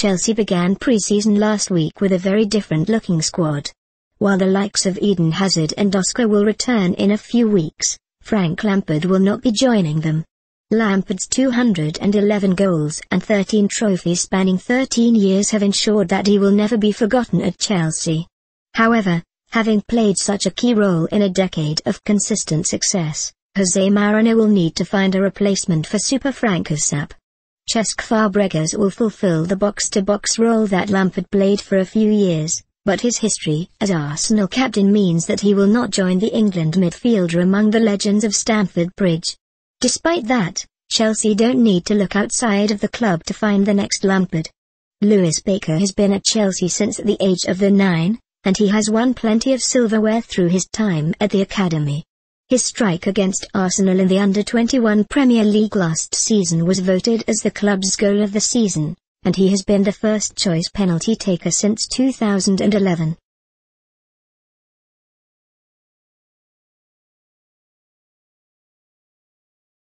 Chelsea began pre-season last week with a very different looking squad. While the likes of Eden Hazard and Oscar will return in a few weeks, Frank Lampard will not be joining them. Lampard's 211 goals and 13 trophies spanning 13 years have ensured that he will never be forgotten at Chelsea. However, having played such a key role in a decade of consistent success, Jose Marino will need to find a replacement for Super Frank Cesc Fabregas will fulfill the box-to-box role that Lampard played for a few years, but his history as Arsenal captain means that he will not join the England midfielder among the legends of Stamford Bridge. Despite that, Chelsea don't need to look outside of the club to find the next Lampard. Lewis Baker has been at Chelsea since the age of the nine, and he has won plenty of silverware through his time at the academy. His strike against Arsenal in the under-21 Premier League last season was voted as the club's goal of the season, and he has been the first choice penalty taker since 2011.